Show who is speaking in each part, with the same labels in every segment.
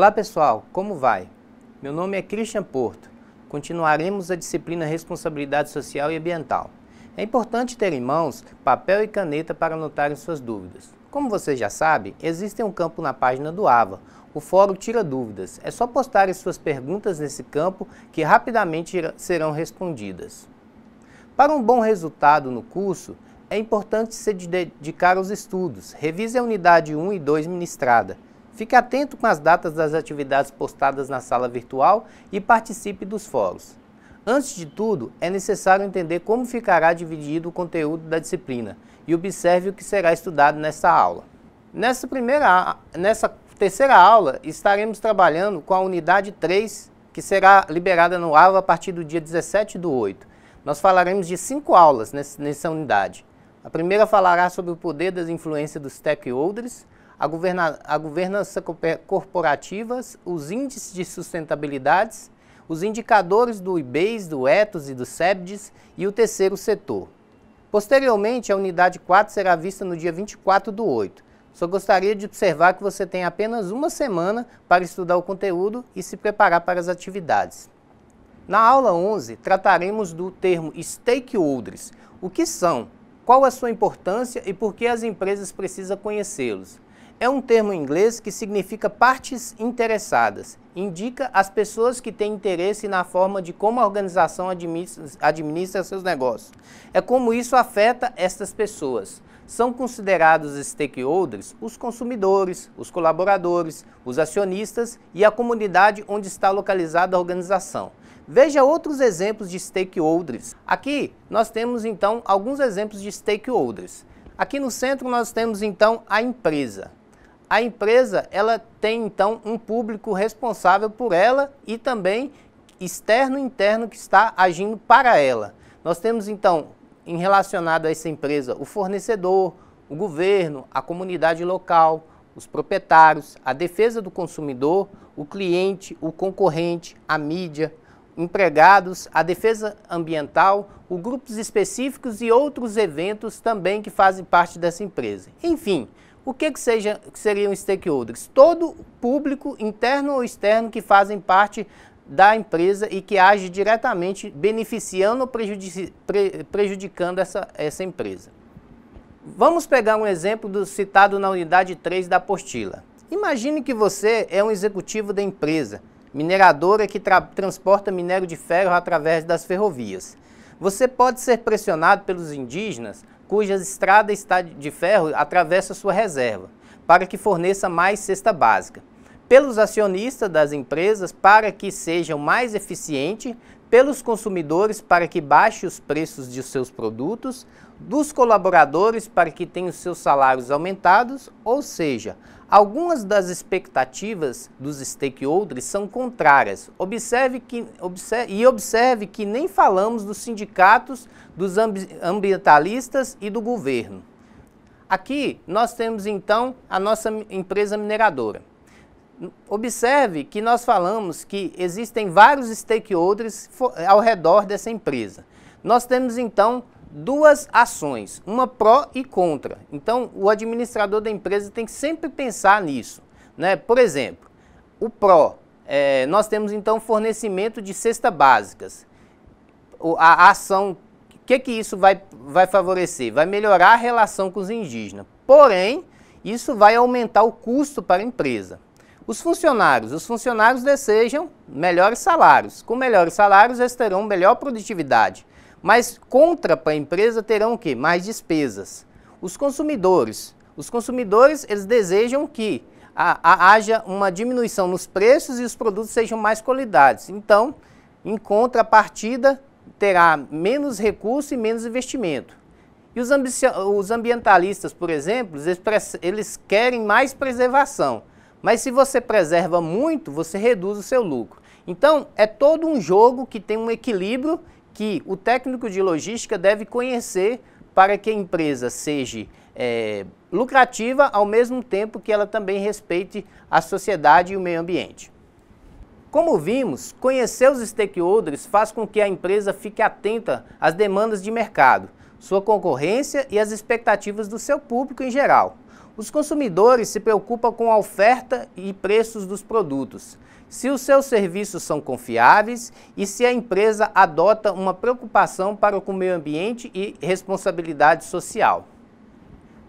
Speaker 1: Olá pessoal, como vai? Meu nome é Christian Porto. Continuaremos a disciplina Responsabilidade Social e Ambiental. É importante ter em mãos papel e caneta para anotarem suas dúvidas. Como você já sabe, existe um campo na página do AVA, o Fórum Tira Dúvidas. É só postar suas perguntas nesse campo que rapidamente serão respondidas. Para um bom resultado no curso, é importante se dedicar aos estudos. Revise a unidade 1 e 2 ministrada Fique atento com as datas das atividades postadas na sala virtual e participe dos fóruns. Antes de tudo, é necessário entender como ficará dividido o conteúdo da disciplina e observe o que será estudado nessa aula. Nessa, primeira, nessa terceira aula, estaremos trabalhando com a unidade 3, que será liberada no AVA a partir do dia 17 do 8. Nós falaremos de cinco aulas nessa unidade. A primeira falará sobre o poder das influências dos stakeholders, a, governa a governança corporativas, os índices de sustentabilidade, os indicadores do IBES, do ETOS e do SEBDES e o terceiro setor. Posteriormente, a unidade 4 será vista no dia 24 do 8. Só gostaria de observar que você tem apenas uma semana para estudar o conteúdo e se preparar para as atividades. Na aula 11, trataremos do termo stakeholders. O que são? Qual a sua importância e por que as empresas precisam conhecê-los? é um termo em inglês que significa partes interessadas. Indica as pessoas que têm interesse na forma de como a organização administra, seus negócios. É como isso afeta estas pessoas. São considerados stakeholders os consumidores, os colaboradores, os acionistas e a comunidade onde está localizada a organização. Veja outros exemplos de stakeholders. Aqui nós temos então alguns exemplos de stakeholders. Aqui no centro nós temos então a empresa a empresa ela tem então um público responsável por ela e também externo e interno que está agindo para ela. Nós temos então em relacionado a essa empresa o fornecedor, o governo, a comunidade local, os proprietários, a defesa do consumidor, o cliente, o concorrente, a mídia, empregados, a defesa ambiental, os grupos específicos e outros eventos também que fazem parte dessa empresa. Enfim, o que, que, seja, que seriam stakeholders? Todo público, interno ou externo, que fazem parte da empresa e que age diretamente beneficiando ou prejudici, pre, prejudicando essa, essa empresa. Vamos pegar um exemplo do, citado na unidade 3 da apostila. Imagine que você é um executivo da empresa, mineradora que tra transporta minério de ferro através das ferrovias. Você pode ser pressionado pelos indígenas cuja estrada está de ferro atravessa sua reserva, para que forneça mais cesta básica. Pelos acionistas das empresas, para que sejam mais eficientes, pelos consumidores, para que baixe os preços de seus produtos, dos colaboradores, para que tenham seus salários aumentados, ou seja, Algumas das expectativas dos stakeholders são contrárias. Observe que, observe, e observe que nem falamos dos sindicatos, dos ambi ambientalistas e do governo. Aqui nós temos então a nossa empresa mineradora. Observe que nós falamos que existem vários stakeholders ao redor dessa empresa. Nós temos então duas ações, uma pró e contra. Então, o administrador da empresa tem que sempre pensar nisso. Né? Por exemplo, o pró, é, nós temos então fornecimento de cesta básicas. O, a, a ação, o que, que isso vai, vai favorecer? Vai melhorar a relação com os indígenas. Porém, isso vai aumentar o custo para a empresa. Os funcionários, os funcionários desejam melhores salários. Com melhores salários, eles terão melhor produtividade. Mas contra para a empresa terão o quê? Mais despesas. Os consumidores. Os consumidores, eles desejam que haja uma diminuição nos preços e os produtos sejam mais qualidades. Então, em contrapartida, terá menos recurso e menos investimento. E os, os ambientalistas, por exemplo, eles, eles querem mais preservação. Mas se você preserva muito, você reduz o seu lucro. Então, é todo um jogo que tem um equilíbrio que o técnico de logística deve conhecer para que a empresa seja é, lucrativa, ao mesmo tempo que ela também respeite a sociedade e o meio ambiente. Como vimos, conhecer os stakeholders faz com que a empresa fique atenta às demandas de mercado, sua concorrência e as expectativas do seu público em geral. Os consumidores se preocupam com a oferta e preços dos produtos se os seus serviços são confiáveis e se a empresa adota uma preocupação para com o meio ambiente e responsabilidade social.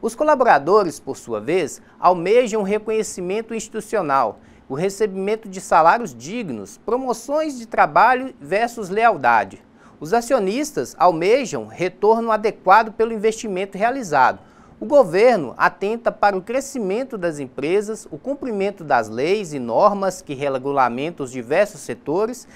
Speaker 1: Os colaboradores, por sua vez, almejam reconhecimento institucional, o recebimento de salários dignos, promoções de trabalho versus lealdade. Os acionistas almejam retorno adequado pelo investimento realizado, o governo atenta para o crescimento das empresas, o cumprimento das leis e normas que regulamentam os diversos setores,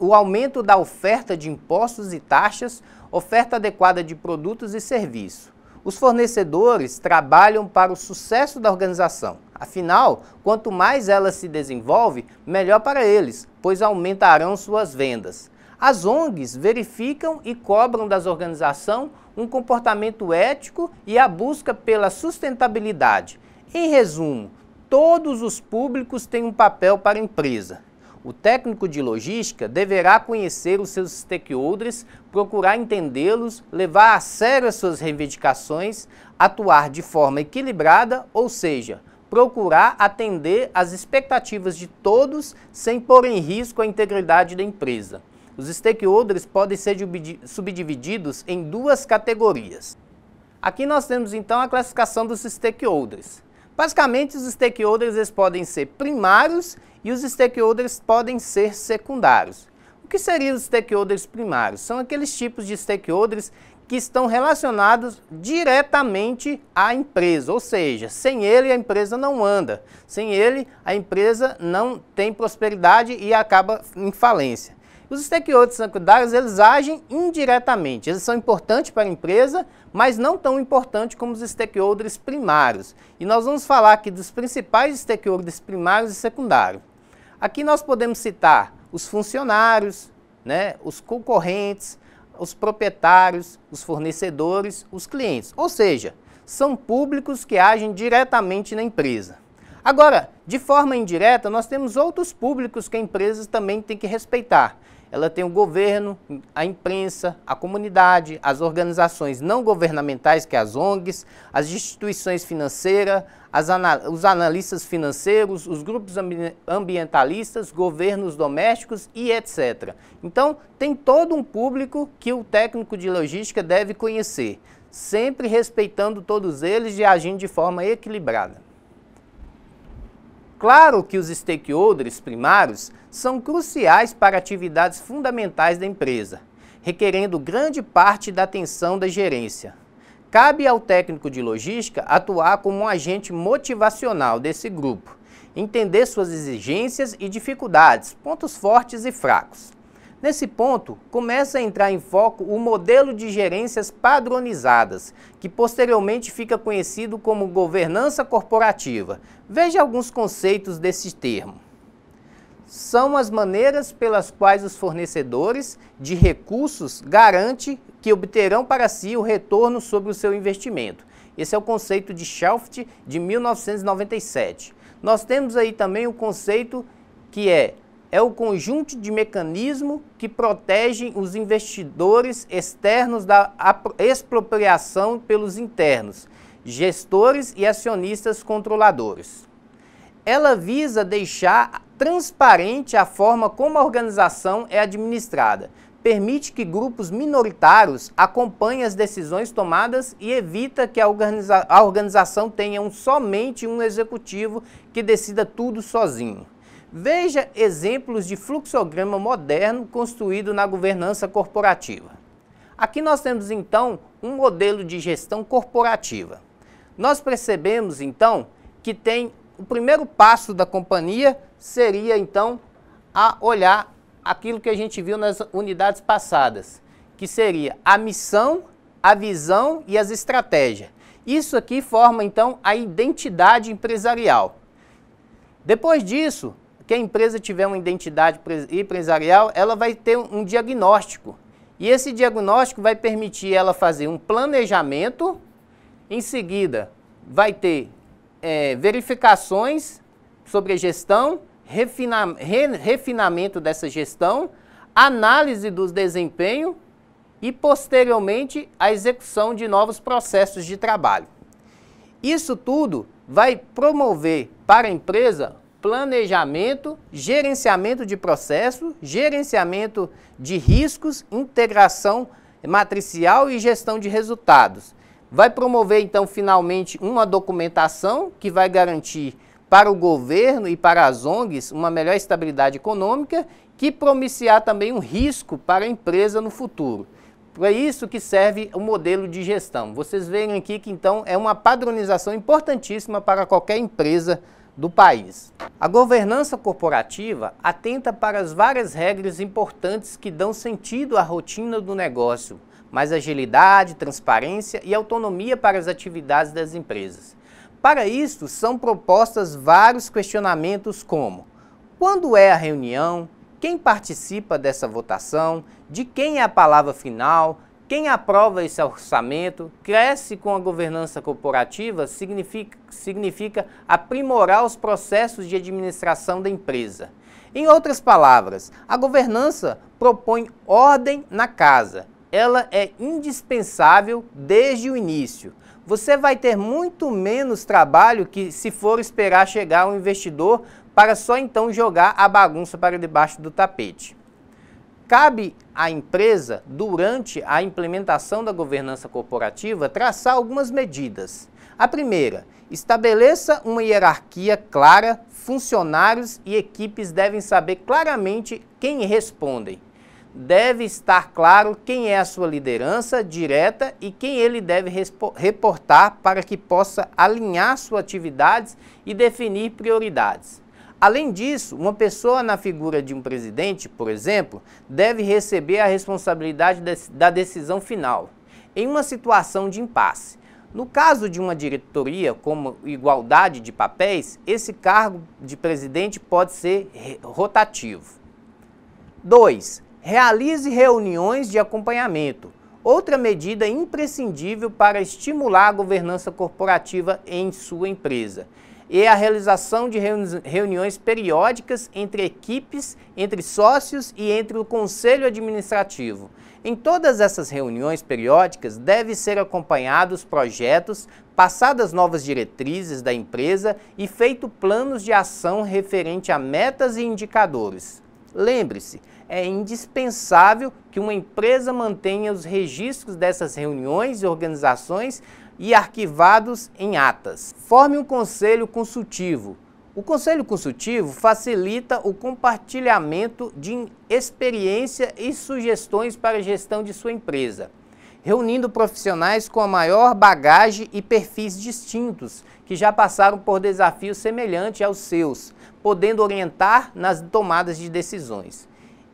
Speaker 1: o aumento da oferta de impostos e taxas, oferta adequada de produtos e serviços. Os fornecedores trabalham para o sucesso da organização. Afinal, quanto mais ela se desenvolve, melhor para eles, pois aumentarão suas vendas. As ONGs verificam e cobram das organizações um comportamento ético e a busca pela sustentabilidade. Em resumo, todos os públicos têm um papel para a empresa. O técnico de logística deverá conhecer os seus stakeholders, procurar entendê-los, levar a sério as suas reivindicações, atuar de forma equilibrada, ou seja, procurar atender às expectativas de todos sem pôr em risco a integridade da empresa. Os stakeholders podem ser subdivididos em duas categorias. Aqui nós temos então a classificação dos stakeholders. Basicamente, os stakeholders eles podem ser primários e os stakeholders podem ser secundários. O que seriam os stakeholders primários? São aqueles tipos de stakeholders que estão relacionados diretamente à empresa, ou seja, sem ele a empresa não anda, sem ele a empresa não tem prosperidade e acaba em falência. Os stakeholders secundários, eles agem indiretamente. Eles são importantes para a empresa, mas não tão importantes como os stakeholders primários. E nós vamos falar aqui dos principais stakeholders primários e secundários. Aqui nós podemos citar os funcionários, né, os concorrentes, os proprietários, os fornecedores, os clientes. Ou seja, são públicos que agem diretamente na empresa. Agora, de forma indireta, nós temos outros públicos que a empresa também tem que respeitar. Ela tem o governo, a imprensa, a comunidade, as organizações não governamentais, que é as ONGs, as instituições financeiras, as anal os analistas financeiros, os grupos ambi ambientalistas, governos domésticos e etc. Então, tem todo um público que o técnico de logística deve conhecer, sempre respeitando todos eles e agindo de forma equilibrada. Claro que os stakeholders primários são cruciais para atividades fundamentais da empresa, requerendo grande parte da atenção da gerência. Cabe ao técnico de logística atuar como um agente motivacional desse grupo, entender suas exigências e dificuldades, pontos fortes e fracos, Nesse ponto, começa a entrar em foco o modelo de gerências padronizadas, que posteriormente fica conhecido como governança corporativa. Veja alguns conceitos desse termo. São as maneiras pelas quais os fornecedores de recursos garantem que obterão para si o retorno sobre o seu investimento. Esse é o conceito de Shelft de 1997. Nós temos aí também o conceito que é é o conjunto de mecanismos que protegem os investidores externos da expropriação pelos internos, gestores e acionistas controladores. Ela visa deixar transparente a forma como a organização é administrada, permite que grupos minoritários acompanhem as decisões tomadas e evita que a, organiza a organização tenha um, somente um executivo que decida tudo sozinho. Veja exemplos de fluxograma moderno construído na governança corporativa. Aqui nós temos então um modelo de gestão corporativa. Nós percebemos então que tem o primeiro passo da companhia seria então a olhar aquilo que a gente viu nas unidades passadas, que seria a missão, a visão e as estratégias. Isso aqui forma então a identidade empresarial. Depois disso, que a empresa tiver uma identidade empresarial, ela vai ter um diagnóstico. E esse diagnóstico vai permitir ela fazer um planejamento, em seguida vai ter é, verificações sobre a gestão, refina, re, refinamento dessa gestão, análise dos desempenho e, posteriormente, a execução de novos processos de trabalho. Isso tudo vai promover para a empresa planejamento, gerenciamento de processo, gerenciamento de riscos, integração matricial e gestão de resultados. Vai promover, então, finalmente, uma documentação que vai garantir para o governo e para as ONGs uma melhor estabilidade econômica, que promiciar também um risco para a empresa no futuro. É isso que serve o modelo de gestão. Vocês veem aqui que, então, é uma padronização importantíssima para qualquer empresa do país. A governança corporativa atenta para as várias regras importantes que dão sentido à rotina do negócio, mais agilidade, transparência e autonomia para as atividades das empresas. Para isso, são propostas vários questionamentos como: quando é a reunião? Quem participa dessa votação? De quem é a palavra final? Quem aprova esse orçamento, cresce com a governança corporativa, significa, significa aprimorar os processos de administração da empresa. Em outras palavras, a governança propõe ordem na casa. Ela é indispensável desde o início. Você vai ter muito menos trabalho que se for esperar chegar um investidor para só então jogar a bagunça para debaixo do tapete. Cabe à empresa, durante a implementação da governança corporativa, traçar algumas medidas. A primeira, estabeleça uma hierarquia clara, funcionários e equipes devem saber claramente quem respondem. Deve estar claro quem é a sua liderança direta e quem ele deve reportar para que possa alinhar suas atividades e definir prioridades. Além disso, uma pessoa na figura de um presidente, por exemplo, deve receber a responsabilidade da decisão final, em uma situação de impasse. No caso de uma diretoria, como igualdade de papéis, esse cargo de presidente pode ser rotativo. 2. Realize reuniões de acompanhamento. Outra medida imprescindível para estimular a governança corporativa em sua empresa e a realização de reuni reuniões periódicas entre equipes, entre sócios e entre o conselho administrativo. Em todas essas reuniões periódicas deve ser acompanhados projetos, passadas novas diretrizes da empresa e feito planos de ação referente a metas e indicadores. Lembre-se, é indispensável que uma empresa mantenha os registros dessas reuniões e organizações e arquivados em atas. Forme um conselho consultivo. O conselho consultivo facilita o compartilhamento de experiência e sugestões para a gestão de sua empresa, reunindo profissionais com a maior bagagem e perfis distintos, que já passaram por desafios semelhantes aos seus, podendo orientar nas tomadas de decisões.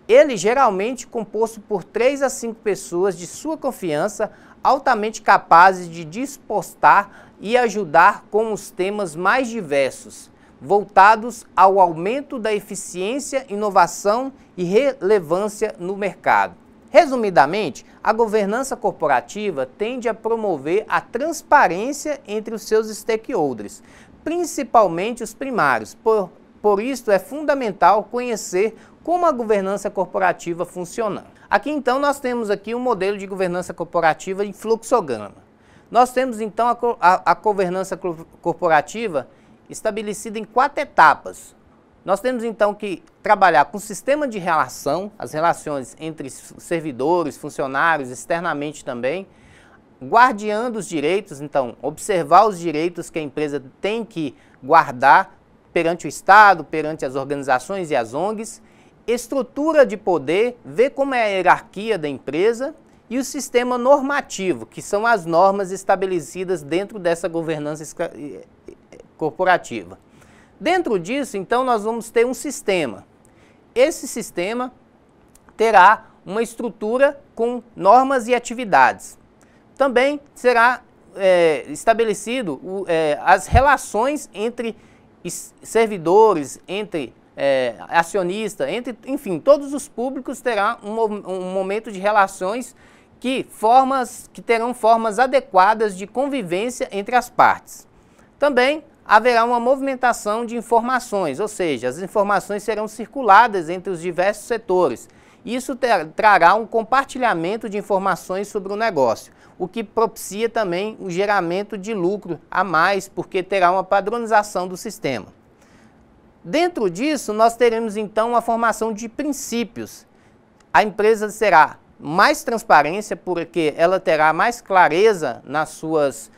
Speaker 1: Ele geralmente composto por três a cinco pessoas de sua confiança, altamente capazes de dispostar e ajudar com os temas mais diversos, voltados ao aumento da eficiência, inovação e relevância no mercado. Resumidamente, a governança corporativa tende a promover a transparência entre os seus stakeholders, principalmente os primários. Por, por isso, é fundamental conhecer como a governança corporativa funciona. Aqui então nós temos aqui um modelo de governança corporativa em fluxograma. Nós temos então a, a, a governança corporativa estabelecida em quatro etapas. Nós temos então que trabalhar com o sistema de relação, as relações entre servidores, funcionários, externamente também, guardiando os direitos, então, observar os direitos que a empresa tem que guardar perante o Estado, perante as organizações e as ONGs, estrutura de poder, ver como é a hierarquia da empresa e o sistema normativo, que são as normas estabelecidas dentro dessa governança corporativa. Dentro disso, então, nós vamos ter um sistema. Esse sistema terá uma estrutura com normas e atividades. Também será é, estabelecido o, é, as relações entre servidores, entre é, acionista, entre, enfim, todos os públicos terá um, um momento de relações que, formas, que terão formas adequadas de convivência entre as partes. Também haverá uma movimentação de informações, ou seja, as informações serão circuladas entre os diversos setores. Isso ter, trará um compartilhamento de informações sobre o negócio, o que propicia também o geramento de lucro a mais, porque terá uma padronização do sistema. Dentro disso, nós teremos então a formação de princípios. A empresa será mais transparência, porque ela terá mais clareza nas suas.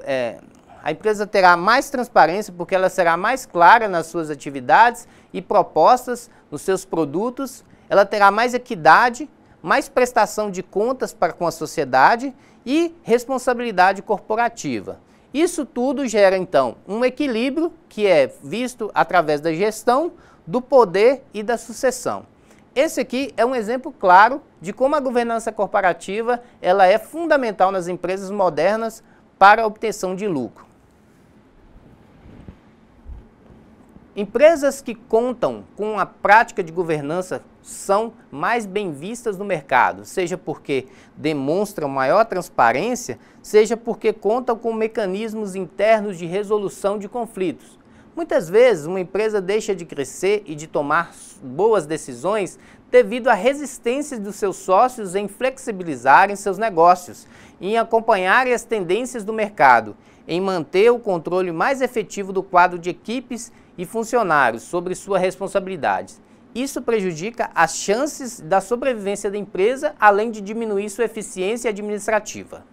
Speaker 1: É, a empresa terá mais transparência, porque ela será mais clara nas suas atividades e propostas, nos seus produtos, ela terá mais equidade, mais prestação de contas para com a sociedade e responsabilidade corporativa. Isso tudo gera, então, um equilíbrio que é visto através da gestão, do poder e da sucessão. Esse aqui é um exemplo claro de como a governança corporativa ela é fundamental nas empresas modernas para a obtenção de lucro. Empresas que contam com a prática de governança são mais bem vistas no mercado, seja porque demonstram maior transparência, seja porque contam com mecanismos internos de resolução de conflitos. Muitas vezes, uma empresa deixa de crescer e de tomar boas decisões devido à resistência dos seus sócios em flexibilizarem seus negócios, em acompanhar as tendências do mercado, em manter o controle mais efetivo do quadro de equipes e funcionários sobre sua responsabilidade. Isso prejudica as chances da sobrevivência da empresa, além de diminuir sua eficiência administrativa.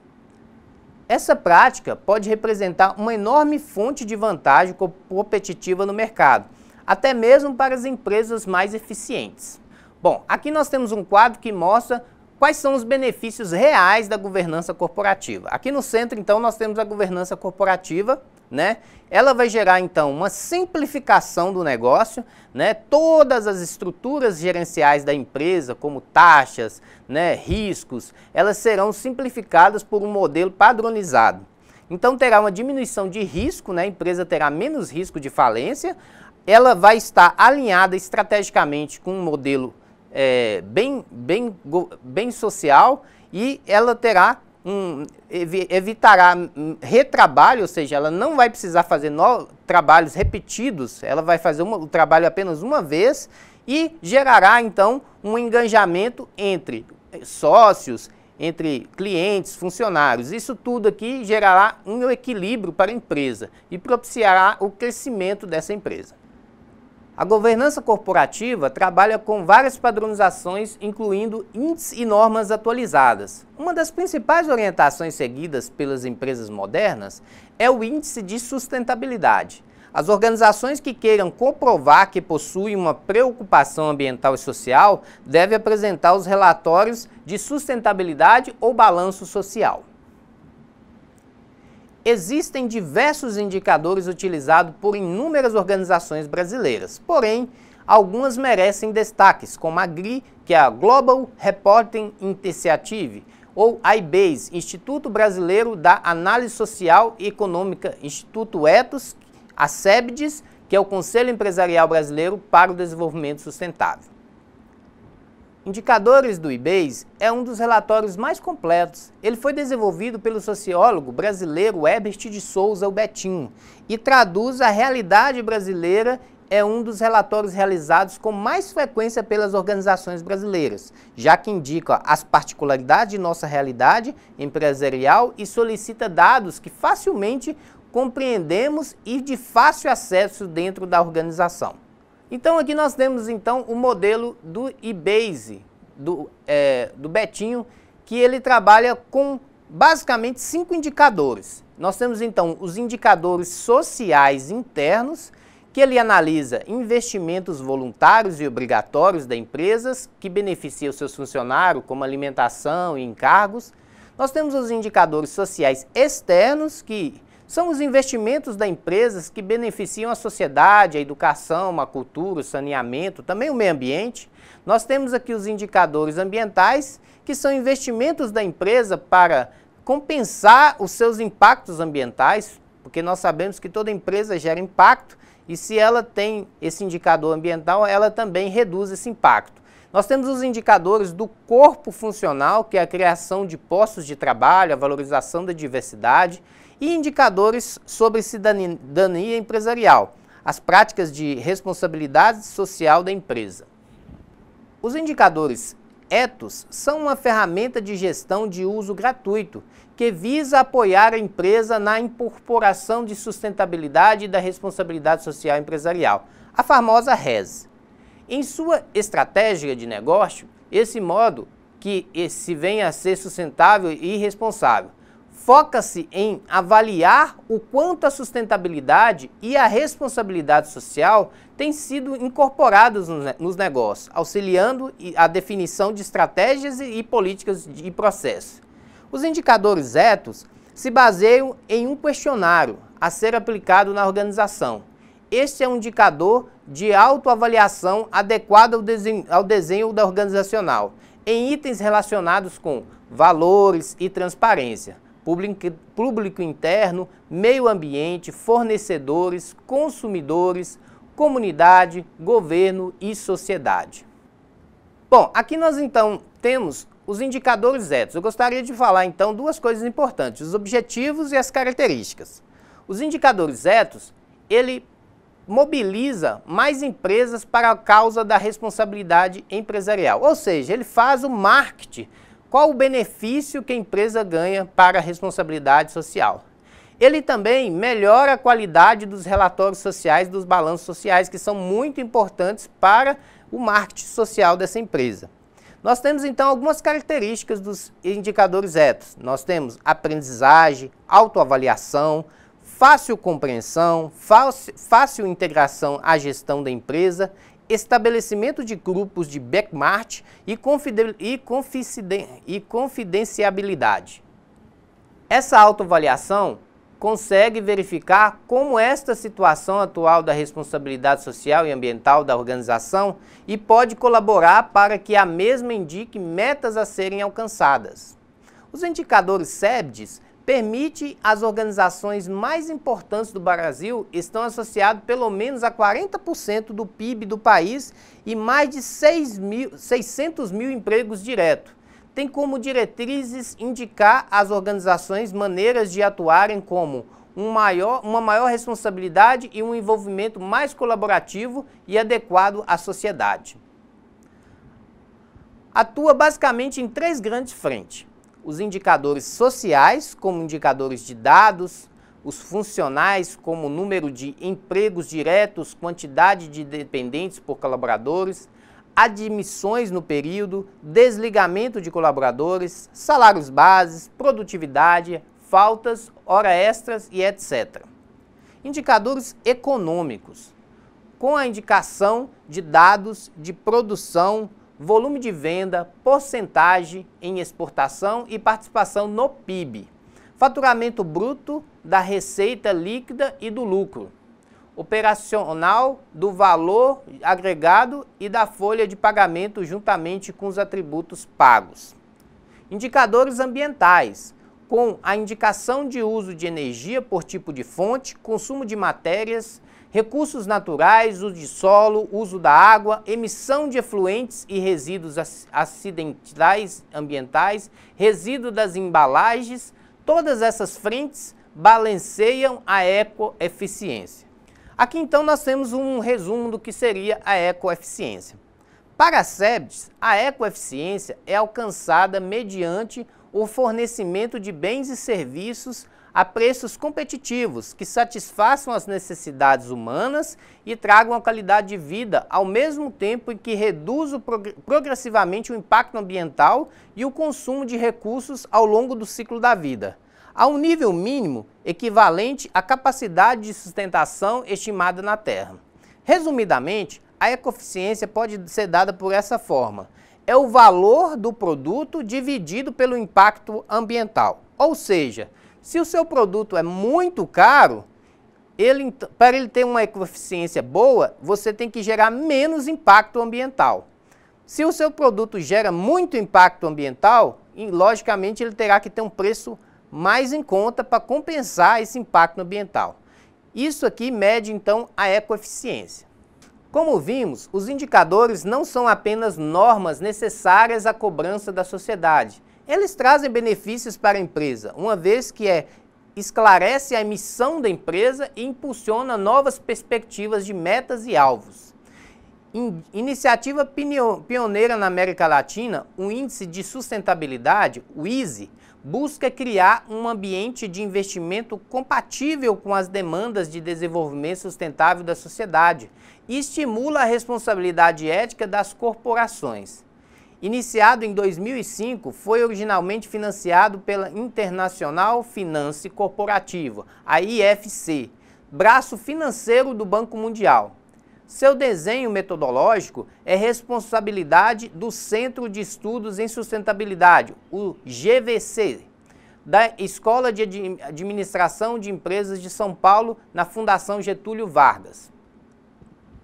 Speaker 1: Essa prática pode representar uma enorme fonte de vantagem competitiva no mercado, até mesmo para as empresas mais eficientes. Bom, aqui nós temos um quadro que mostra quais são os benefícios reais da governança corporativa. Aqui no centro, então, nós temos a governança corporativa, né? Ela vai gerar então uma simplificação do negócio, né? Todas as estruturas gerenciais da empresa, como taxas, né, riscos, elas serão simplificadas por um modelo padronizado. Então terá uma diminuição de risco, né? A empresa terá menos risco de falência. Ela vai estar alinhada estrategicamente com um modelo é, bem, bem, bem social e ela terá um, evitará hum, retrabalho, ou seja, ela não vai precisar fazer trabalhos repetidos, ela vai fazer uma, o trabalho apenas uma vez e gerará então um engajamento entre sócios, entre clientes, funcionários. Isso tudo aqui gerará um equilíbrio para a empresa e propiciará o crescimento dessa empresa. A governança corporativa trabalha com várias padronizações, incluindo índices e normas atualizadas. Uma das principais orientações seguidas pelas empresas modernas é o índice de sustentabilidade. As organizações que queiram comprovar que possuem uma preocupação ambiental e social devem apresentar os relatórios de sustentabilidade ou balanço social. Existem diversos indicadores utilizados por inúmeras organizações brasileiras, porém, algumas merecem destaques, como a GRI, que é a Global Reporting Initiative, ou IBASE, Instituto Brasileiro da Análise Social e Econômica, Instituto Etos, a SEBDES, que é o Conselho Empresarial Brasileiro para o Desenvolvimento Sustentável. Indicadores do IBES é um dos relatórios mais completos. Ele foi desenvolvido pelo sociólogo brasileiro Herbert de Souza, o Betinho, e traduz a realidade brasileira é um dos relatórios realizados com mais frequência pelas organizações brasileiras, já que indica as particularidades de nossa realidade empresarial e solicita dados que facilmente compreendemos e de fácil acesso dentro da organização. Então aqui nós temos então o modelo do eBase, do, é, do Betinho, que ele trabalha com basicamente cinco indicadores. Nós temos então os indicadores sociais internos, que ele analisa investimentos voluntários e obrigatórios da empresas que beneficiam seus funcionários, como alimentação e encargos. Nós temos os indicadores sociais externos, que são os investimentos da empresas que beneficiam a sociedade, a educação, a cultura, o saneamento, também o meio ambiente. Nós temos aqui os indicadores ambientais, que são investimentos da empresa para compensar os seus impactos ambientais, porque nós sabemos que toda empresa gera impacto e se ela tem esse indicador ambiental, ela também reduz esse impacto. Nós temos os indicadores do corpo funcional, que é a criação de postos de trabalho, a valorização da diversidade e indicadores sobre cidadania empresarial, as práticas de responsabilidade social da empresa. Os indicadores ETOS são uma ferramenta de gestão de uso gratuito que visa apoiar a empresa na incorporação de sustentabilidade e da responsabilidade social empresarial, a famosa RES. Em sua estratégia de negócio, esse modo que se venha a ser sustentável e responsável, foca-se em avaliar o quanto a sustentabilidade e a responsabilidade social têm sido incorporados nos negócios, auxiliando a definição de estratégias e políticas e processos. Os indicadores etos se baseiam em um questionário a ser aplicado na organização. Este é um indicador de autoavaliação adequado ao desenho, ao desenho da organizacional, em itens relacionados com valores e transparência público, público interno, meio ambiente, fornecedores, consumidores, comunidade, governo e sociedade. Bom, aqui nós então temos os indicadores éticos. Eu gostaria de falar então duas coisas importantes, os objetivos e as características. Os indicadores éticos, ele mobiliza mais empresas para a causa da responsabilidade empresarial, ou seja, ele faz o marketing qual o benefício que a empresa ganha para a responsabilidade social. Ele também melhora a qualidade dos relatórios sociais, dos balanços sociais, que são muito importantes para o marketing social dessa empresa. Nós temos então algumas características dos indicadores etos. Nós temos aprendizagem, autoavaliação, fácil compreensão, fácil, fácil, integração à gestão da empresa estabelecimento de grupos de backmart e, e, confidenciabilidade. Essa autoavaliação consegue verificar como esta situação atual da responsabilidade social e ambiental da organização e pode colaborar para que a mesma indique metas a serem alcançadas. Os indicadores SEBDs permite às organizações mais importantes do Brasil estão associadas pelo menos a 40% do PIB do país e mais de 6 mil, 600 mil empregos diretos. Tem como diretrizes indicar às organizações maneiras de atuarem como um maior, uma maior responsabilidade e um envolvimento mais colaborativo e adequado à sociedade. Atua basicamente em três grandes frentes os indicadores sociais, como indicadores de dados, os funcionais, como número de empregos diretos, quantidade de dependentes por colaboradores, admissões no período, desligamento de colaboradores, salários bases, produtividade, faltas, hora extras e etc. Indicadores econômicos, com a indicação de dados de produção, volume de venda, porcentagem em exportação e participação no PIB, faturamento bruto da receita líquida e do lucro, operacional do valor agregado e da folha de pagamento juntamente com os atributos pagos. Indicadores ambientais, com a indicação de uso de energia por tipo de fonte, consumo de matérias recursos naturais, uso de solo, uso da água, emissão de efluentes e resíduos acidentais ambientais, resíduo das embalagens, todas essas frentes balanceiam a ecoeficiência. Aqui então nós temos um resumo do que seria a ecoeficiência. Para a SEBDES, a ecoeficiência é alcançada mediante o fornecimento de bens e serviços a preços competitivos que satisfaçam as necessidades humanas e tragam a qualidade de vida, ao mesmo tempo em que reduzam progressivamente o impacto ambiental e o consumo de recursos ao longo do ciclo da vida, a um nível mínimo equivalente à capacidade de sustentação estimada na Terra. Resumidamente, a ecoeficiência pode ser dada por essa forma: é o valor do produto dividido pelo impacto ambiental, ou seja, se o seu produto é muito caro, ele, para ele ter uma ecoeficiência boa, você tem que gerar menos impacto ambiental. Se o seu produto gera muito impacto ambiental, logicamente ele terá que ter um preço mais em conta para compensar esse impacto ambiental. Isso aqui mede então a ecoeficiência. Como vimos, os indicadores não são apenas normas necessárias à cobrança da sociedade, eles trazem benefícios para a empresa, uma vez que é esclarece a missão da empresa e impulsiona novas perspectivas de metas e alvos. In iniciativa pioneira na América Latina, o Índice de Sustentabilidade, o ISE, busca criar um ambiente de investimento compatível com as demandas de desenvolvimento sustentável da sociedade e estimula a responsabilidade ética das corporações. Iniciado em 2005, foi originalmente financiado pela Internacional Finance Corporativa, a IFC, braço financeiro do Banco Mundial. Seu desenho metodológico é responsabilidade do Centro de Estudos em Sustentabilidade, o GVC, da Escola de Administração de Empresas de São Paulo, na Fundação Getúlio Vargas.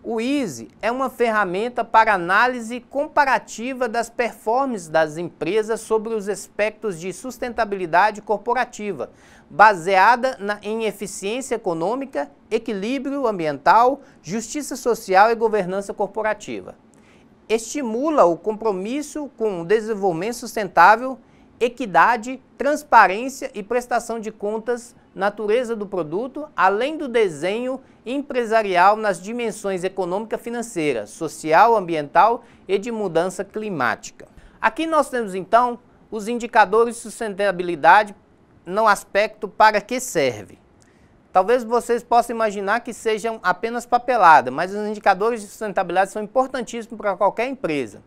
Speaker 1: O Easy é uma ferramenta para análise comparativa das performances das empresas sobre os aspectos de sustentabilidade corporativa, baseada na, em eficiência econômica, equilíbrio ambiental, justiça social e governança corporativa. Estimula o compromisso com o desenvolvimento sustentável, equidade, transparência e prestação de contas natureza do produto, além do desenho empresarial nas dimensões econômica, financeira, social, ambiental e de mudança climática. Aqui nós temos então os indicadores de sustentabilidade no aspecto para que serve. Talvez vocês possam imaginar que sejam apenas papelada, mas os indicadores de sustentabilidade são importantíssimos para qualquer empresa.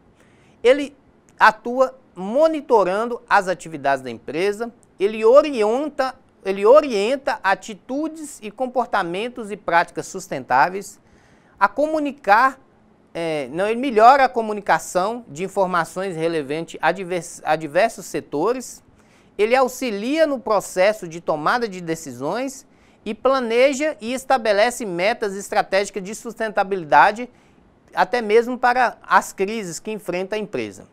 Speaker 1: Ele atua monitorando as atividades da empresa, ele orienta ele orienta atitudes e comportamentos e práticas sustentáveis a comunicar, é, não, ele melhora a comunicação de informações relevantes a, divers, a diversos setores, ele auxilia no processo de tomada de decisões e planeja e estabelece metas estratégicas de sustentabilidade, até mesmo para as crises que enfrenta a empresa.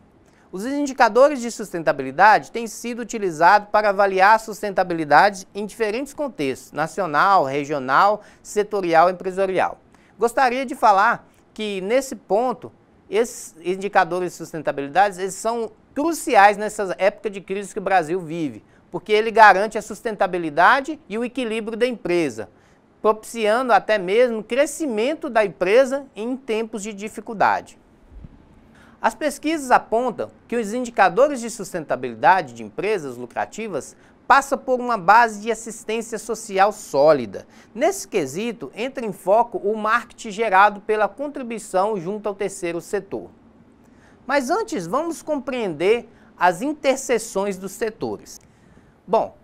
Speaker 1: Os indicadores de sustentabilidade têm sido utilizados para avaliar a sustentabilidade em diferentes contextos, nacional, regional, setorial e empresarial. Gostaria de falar que, nesse ponto, esses indicadores de sustentabilidade eles são cruciais nessa época de crise que o Brasil vive, porque ele garante a sustentabilidade e o equilíbrio da empresa, propiciando até mesmo crescimento da empresa em tempos de dificuldade. As pesquisas apontam que os indicadores de sustentabilidade de empresas lucrativas passa por uma base de assistência social sólida. Nesse quesito, entra em foco o marketing gerado pela contribuição junto ao terceiro setor. Mas antes, vamos compreender as interseções dos setores. Bom,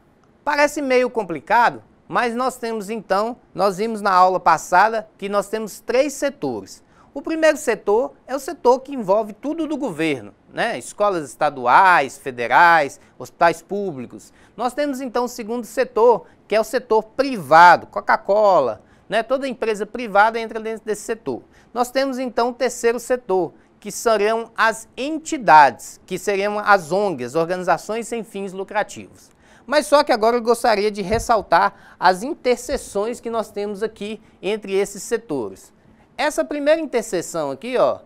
Speaker 1: parece meio complicado, mas nós temos então, nós vimos na aula passada que nós temos três setores. O primeiro setor é o setor que envolve tudo do governo, né? escolas estaduais, federais, hospitais públicos. Nós temos então o segundo setor, que é o setor privado, Coca-Cola, né? toda empresa privada entra dentro desse setor. Nós temos então o terceiro setor, que serão as entidades, que seriam as ONGs, organizações sem fins lucrativos. Mas só que agora eu gostaria de ressaltar as interseções que nós temos aqui entre esses setores. Essa primeira interseção aqui, ó,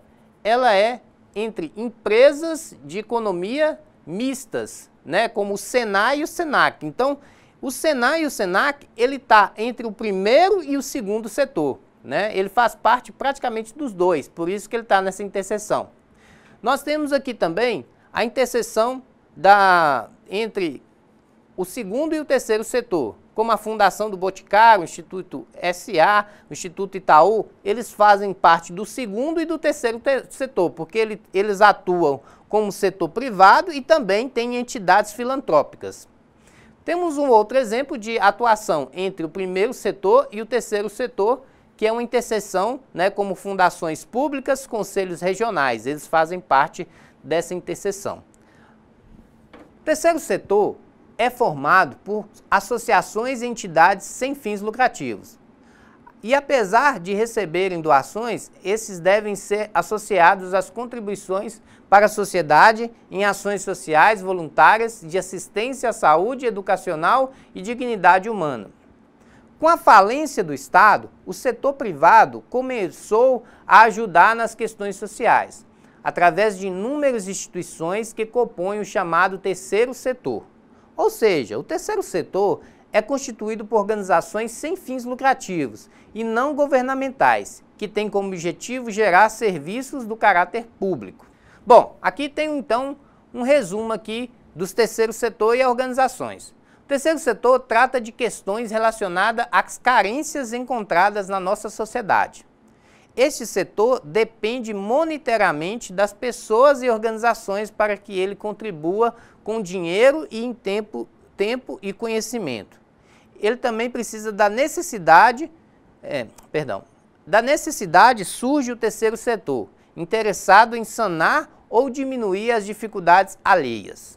Speaker 1: ela é entre empresas de economia mistas, né, como o Senai e o Senac. Então, o Senai e o Senac, ele está entre o primeiro e o segundo setor, né? Ele faz parte praticamente dos dois, por isso que ele está nessa interseção. Nós temos aqui também a interseção da, entre o segundo e o terceiro setor, como a Fundação do Boticário, o Instituto SA, o Instituto Itaú, eles fazem parte do segundo e do terceiro te setor, porque ele, eles atuam como setor privado e também têm entidades filantrópicas. Temos um outro exemplo de atuação entre o primeiro setor e o terceiro setor, que é uma interseção, né, como fundações públicas, conselhos regionais, eles fazem parte dessa interseção. O terceiro setor é formado por associações e entidades sem fins lucrativos. E apesar de receberem doações, esses devem ser associados às contribuições para a sociedade em ações sociais voluntárias de assistência à saúde educacional e dignidade humana. Com a falência do Estado, o setor privado começou a ajudar nas questões sociais, através de inúmeras instituições que compõem o chamado terceiro setor. Ou seja, o terceiro setor é constituído por organizações sem fins lucrativos e não governamentais, que têm como objetivo gerar serviços do caráter público. Bom, aqui tem então um resumo aqui dos terceiro setor e organizações. O terceiro setor trata de questões relacionadas às carências encontradas na nossa sociedade. Este setor depende monetariamente das pessoas e organizações para que ele contribua com dinheiro e em tempo, tempo e conhecimento. Ele também precisa da necessidade, é, perdão, da necessidade surge o terceiro setor, interessado em sanar ou diminuir as dificuldades alheias.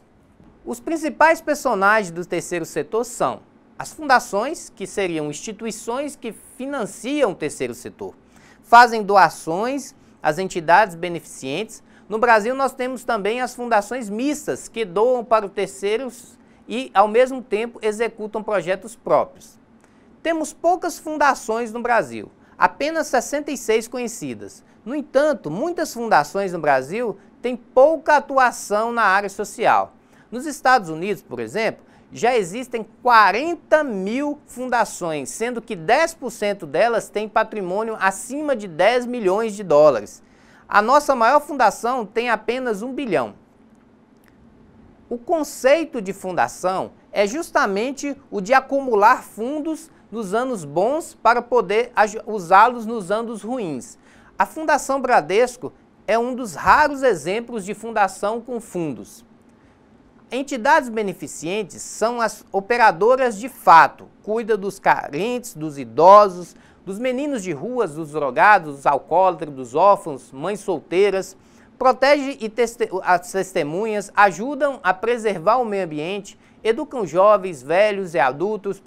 Speaker 1: Os principais personagens do terceiro setor são as fundações, que seriam instituições que financiam o terceiro setor, fazem doações às entidades beneficentes. No Brasil, nós temos também as fundações mistas, que doam para os terceiros e, ao mesmo tempo, executam projetos próprios. Temos poucas fundações no Brasil, apenas 66 conhecidas. No entanto, muitas fundações no Brasil têm pouca atuação na área social. Nos Estados Unidos, por exemplo, já existem 40 mil fundações, sendo que 10% delas têm patrimônio acima de 10 milhões de dólares. A nossa maior fundação tem apenas 1 bilhão. O conceito de fundação é justamente o de acumular fundos nos anos bons para poder usá-los nos anos ruins. A Fundação Bradesco é um dos raros exemplos de fundação com fundos. Entidades beneficentes são as operadoras de fato, cuida dos carentes, dos idosos, dos meninos de ruas, dos drogados, dos alcoólatras, dos órfãos, mães solteiras, protege e teste as testemunhas, ajudam a preservar o meio ambiente, educam jovens, velhos e adultos,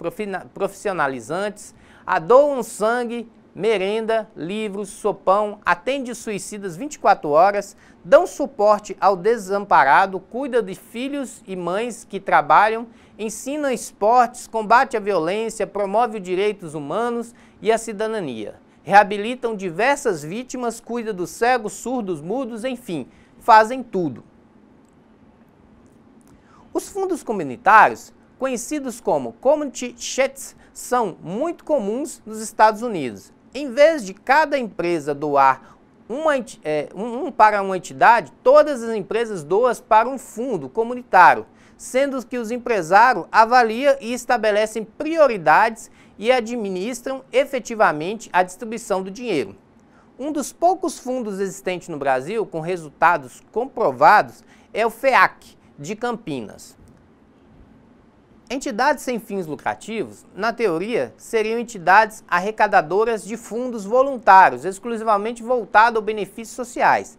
Speaker 1: profissionalizantes, adoam sangue, merenda, livros, sopão, atende suicidas 24 horas, dão suporte ao desamparado, cuida de filhos e mães que trabalham, ensina esportes, combate a violência, promove os direitos humanos e a cidadania. Reabilitam diversas vítimas, cuida dos cegos, surdos, mudos, enfim, fazem tudo. Os fundos comunitários, conhecidos como Community Sheds, são muito comuns nos Estados Unidos. Em vez de cada empresa doar uma, é, um, para uma entidade, todas as empresas doam para um fundo comunitário, sendo que os empresários avaliam e estabelecem prioridades e administram efetivamente a distribuição do dinheiro. Um dos poucos fundos existentes no Brasil com resultados comprovados é o FEAC, de Campinas. Entidades sem fins lucrativos, na teoria, seriam entidades arrecadadoras de fundos voluntários, exclusivamente voltados a benefícios sociais.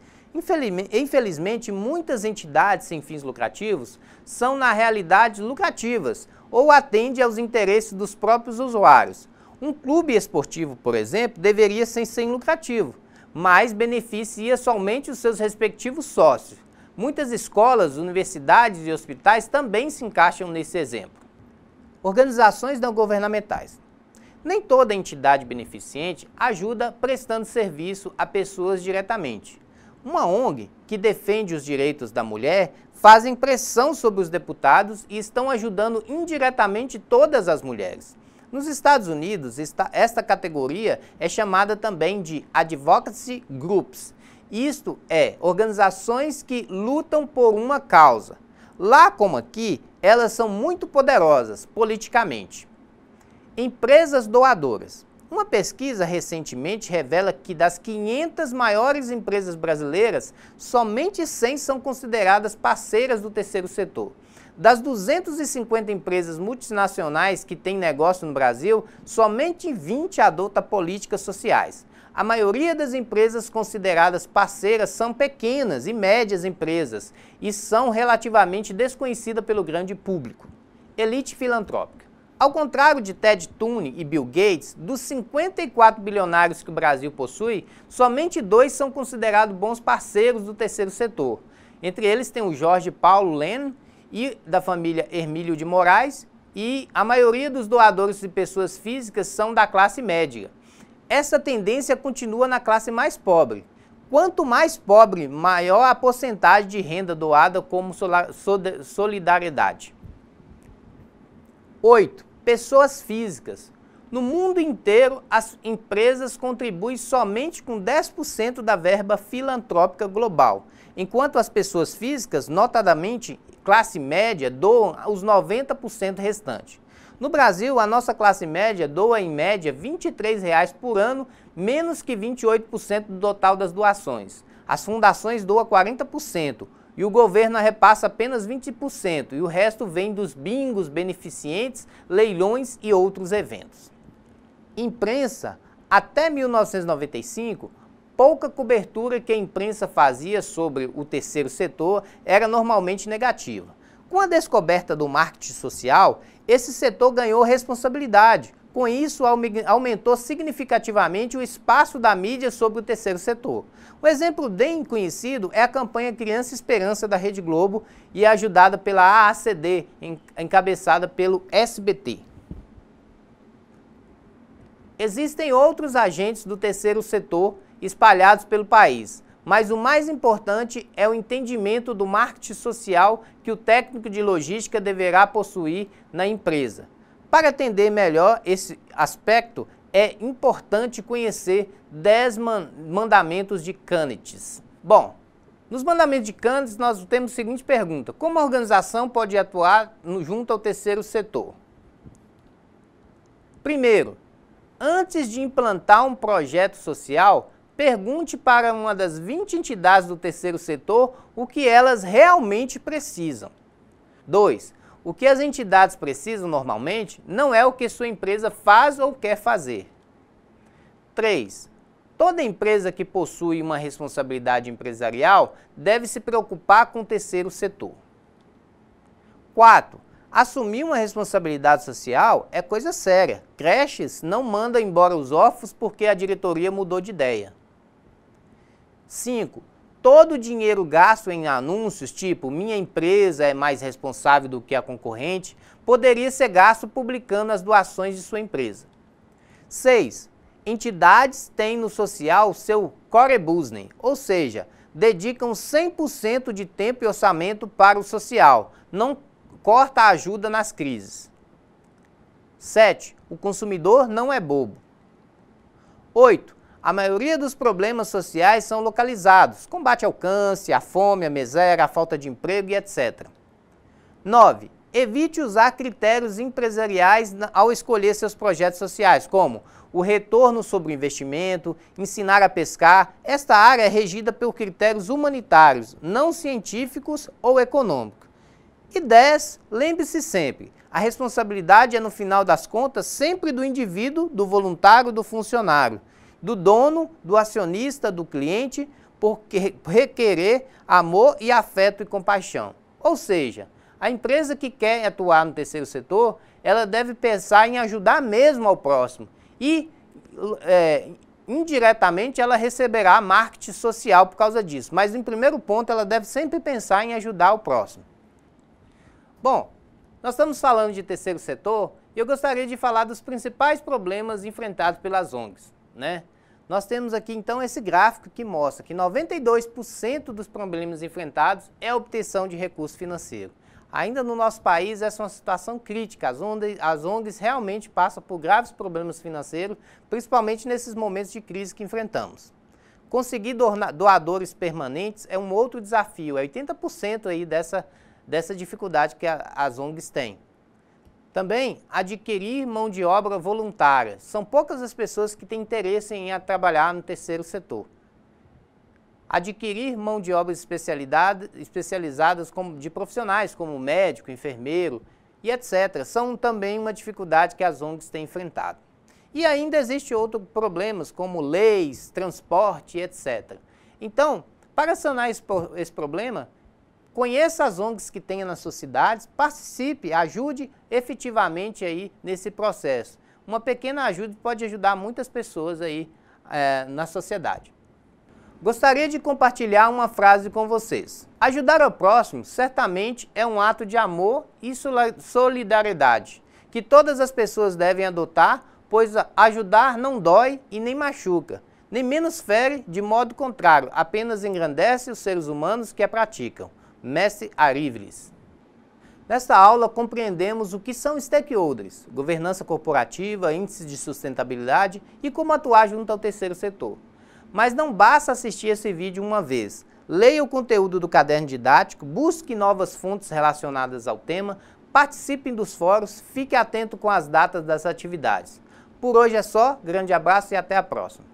Speaker 1: Infelizmente, muitas entidades sem fins lucrativos são, na realidade, lucrativas ou atendem aos interesses dos próprios usuários. Um clube esportivo, por exemplo, deveria ser sem lucrativo, mas beneficia somente os seus respectivos sócios. Muitas escolas, universidades e hospitais também se encaixam nesse exemplo. Organizações não governamentais. Nem toda entidade beneficente ajuda prestando serviço a pessoas diretamente. Uma ONG que defende os direitos da mulher fazem pressão sobre os deputados e estão ajudando indiretamente todas as mulheres. Nos Estados Unidos, esta, esta categoria é chamada também de Advocacy Groups, isto é, organizações que lutam por uma causa. Lá como aqui, elas são muito poderosas politicamente. Empresas doadoras. Uma pesquisa recentemente revela que das 500 maiores empresas brasileiras, somente 100 são consideradas parceiras do terceiro setor. Das 250 empresas multinacionais que têm negócio no Brasil, somente 20 adotam políticas sociais. A maioria das empresas consideradas parceiras são pequenas e médias empresas e são relativamente desconhecidas pelo grande público. Elite filantrópica. Ao contrário de Ted Tune e Bill Gates, dos 54 bilionários que o Brasil possui, somente dois são considerados bons parceiros do terceiro setor. Entre eles tem o Jorge Paulo Leno e da família Hermílio de Moraes, e a maioria dos doadores de pessoas físicas são da classe média. Essa tendência continua na classe mais pobre. Quanto mais pobre, maior a porcentagem de renda doada como solidariedade. 8. Pessoas físicas. No mundo inteiro, as empresas contribuem somente com 10% da verba filantrópica global, enquanto as pessoas físicas, notadamente classe média, doam os 90% restantes. No Brasil, a nossa classe média doa em média R$ 23,00 por ano, menos que 28% do total das doações. As fundações doam 40% e o governo repassa apenas 20%, e o resto vem dos bingos, beneficentes, leilões e outros eventos. Imprensa, até 1995, pouca cobertura que a imprensa fazia sobre o terceiro setor era normalmente negativa. Com a descoberta do marketing social, esse setor ganhou responsabilidade. Com isso, aumentou significativamente o espaço da mídia sobre o terceiro setor. Um exemplo bem conhecido é a campanha Criança Esperança da Rede Globo e é ajudada pela AACD, encabeçada pelo SBT. Existem outros agentes do terceiro setor espalhados pelo país. Mas o mais importante é o entendimento do marketing social que o técnico de logística deverá possuir na empresa. Para atender melhor esse aspecto, é importante conhecer 10 mandamentos de Canets. Bom, nos mandamentos de Cannes, nós temos a seguinte pergunta: Como a organização pode atuar no, junto ao terceiro setor? Primeiro, antes de implantar um projeto social, pergunte para uma das 20 entidades do terceiro setor o que elas realmente precisam. 2. O que as entidades precisam normalmente não é o que sua empresa faz ou quer fazer. 3. Toda empresa que possui uma responsabilidade empresarial deve se preocupar com o terceiro setor. 4. Assumir uma responsabilidade social é coisa séria. Creches não mandam embora os órfãos porque a diretoria mudou de ideia. 5. Todo o dinheiro gasto em anúncios, tipo minha empresa é mais responsável do que a concorrente, poderia ser gasto publicando as doações de sua empresa. 6. Entidades têm no social seu core business, ou seja, dedicam 100% de tempo e orçamento para o social, não corta a ajuda nas crises. 7. O consumidor não é bobo. 8 a maioria dos problemas sociais são localizados: combate ao câncer, à fome, à miséria, à falta de emprego e etc. 9. Evite usar critérios empresariais ao escolher seus projetos sociais, como o retorno sobre o investimento, ensinar a pescar. Esta área é regida por critérios humanitários, não científicos ou econômicos. E 10. Lembre-se sempre: a responsabilidade é, no final das contas, sempre do indivíduo, do voluntário, do funcionário do dono, do acionista, do cliente, por requerer amor e afeto e compaixão. Ou seja, a empresa que quer atuar no terceiro setor, ela deve pensar em ajudar mesmo ao próximo e é, indiretamente ela receberá marketing social por causa disso. Mas em primeiro ponto, ela deve sempre pensar em ajudar o próximo. Bom, nós estamos falando de terceiro setor e eu gostaria de falar dos principais problemas enfrentados pelas ONGs, né? Nós temos aqui então esse gráfico que mostra que 92% dos problemas enfrentados é a obtenção de recurso financeiro. Ainda no nosso país, essa é uma situação crítica. As ONGs, as ONGs realmente passam por graves problemas financeiros, principalmente nesses momentos de crise que enfrentamos. Conseguir doadores permanentes é um outro desafio, é 80% aí dessa, dessa dificuldade que a, as ONGs têm. Também adquirir mão de obra voluntária. São poucas as pessoas que têm interesse em trabalhar no terceiro setor. Adquirir mão de obra especializadas como, de profissionais como médico, enfermeiro e etc. São também uma dificuldade que as ONGs têm enfrentado. E ainda existem outros problemas como leis, transporte, etc. Então, para sanar esse, esse problema, Conheça as ONGs que tenha nas suas cidades, participe, ajude efetivamente aí nesse processo. Uma pequena ajuda pode ajudar muitas pessoas aí é, na sociedade. Gostaria de compartilhar uma frase com vocês. Ajudar ao próximo certamente é um ato de amor e solidariedade que todas as pessoas devem adotar, pois ajudar não dói e nem machuca, nem menos fere, de modo contrário, apenas engrandece os seres humanos que a praticam. Messi Aríveles. Nesta aula, compreendemos o que são stakeholders, governança corporativa, índices de sustentabilidade e como atuar junto ao terceiro setor. Mas não basta assistir esse vídeo uma vez. Leia o conteúdo do caderno didático, busque novas fontes relacionadas ao tema, participem dos fóruns, fique atento com as datas das atividades. Por hoje é só, grande abraço e até a próxima.